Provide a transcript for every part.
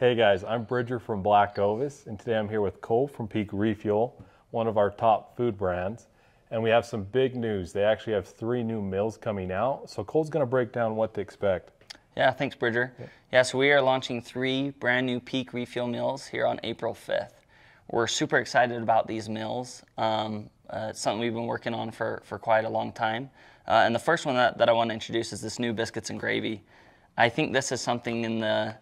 Hey guys, I'm Bridger from Black Ovis, and today I'm here with Cole from Peak Refuel, one of our top food brands. And we have some big news. They actually have three new meals coming out. So Cole's going to break down what to expect. Yeah, thanks, Bridger. Yeah. yeah, so we are launching three brand new Peak Refuel meals here on April 5th. We're super excited about these meals. Um, uh, it's something we've been working on for, for quite a long time. Uh, and the first one that, that I want to introduce is this new biscuits and gravy. I think this is something in the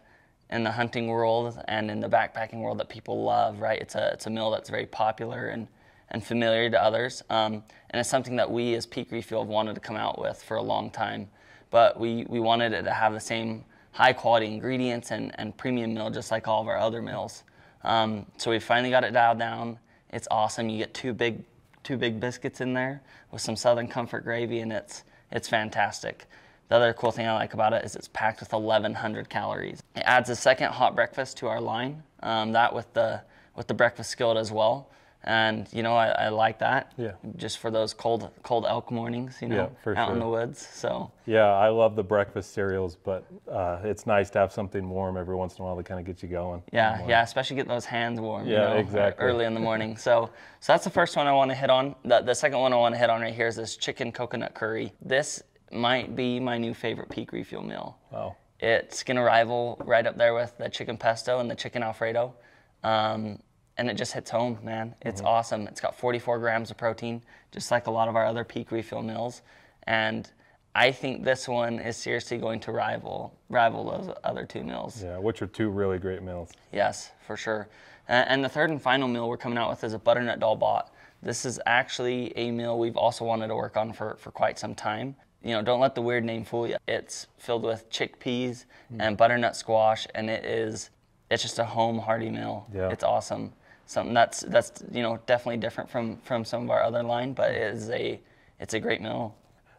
in the hunting world and in the backpacking world that people love, right? It's a, it's a meal that's very popular and, and familiar to others. Um, and it's something that we as Peak Refuel have wanted to come out with for a long time. But we, we wanted it to have the same high quality ingredients and, and premium meal just like all of our other meals. Um, so we finally got it dialed down. It's awesome. You get two big, two big biscuits in there with some Southern Comfort gravy and it's, it's fantastic. The other cool thing I like about it is it's packed with 1,100 calories. It adds a second hot breakfast to our line, um, that with the, with the breakfast skillet as well. And you know, I, I like that. Yeah. Just for those cold, cold elk mornings, you know, yeah, out sure. in the woods. So. Yeah, I love the breakfast cereals, but uh, it's nice to have something warm every once in a while to kind of get you going. Yeah, yeah, especially get those hands warm. Yeah, you know, exactly. Early in the morning. So, so that's the first one I want to hit on. The, the second one I want to hit on right here is this chicken coconut curry. This might be my new favorite peak refuel meal. Wow. It's gonna rival right up there with the chicken pesto and the chicken alfredo, um, and it just hits home, man. It's mm-hmm. awesome. It's got 44 grams of protein, just like a lot of our other peak refuel meals, and I think this one is seriously going to rival rival those other two meals. Yeah, which are two really great meals. Yes, for sure. And the third and final meal we're coming out with is a butternut doll bot. This is actually a meal we've also wanted to work on for, for quite some time you know, don't let the weird name fool you. It's filled with chickpeas mm. and butternut squash, and it is it's just a home hearty meal. Yeah. It's awesome. Something that's that's you know definitely different from from some of our other line, but it is a it's a great meal.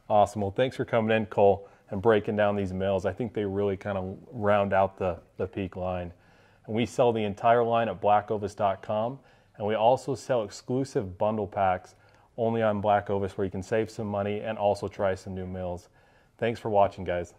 Awesome. Well, thanks for coming in, Cole, and breaking down these meals. I think they really kind of round out the the peak line. And we sell the entire line at blackovis.com, and we also sell exclusive bundle packs only on Black Ovis where you can save some money and also try some new meals. Thanks for watching, guys.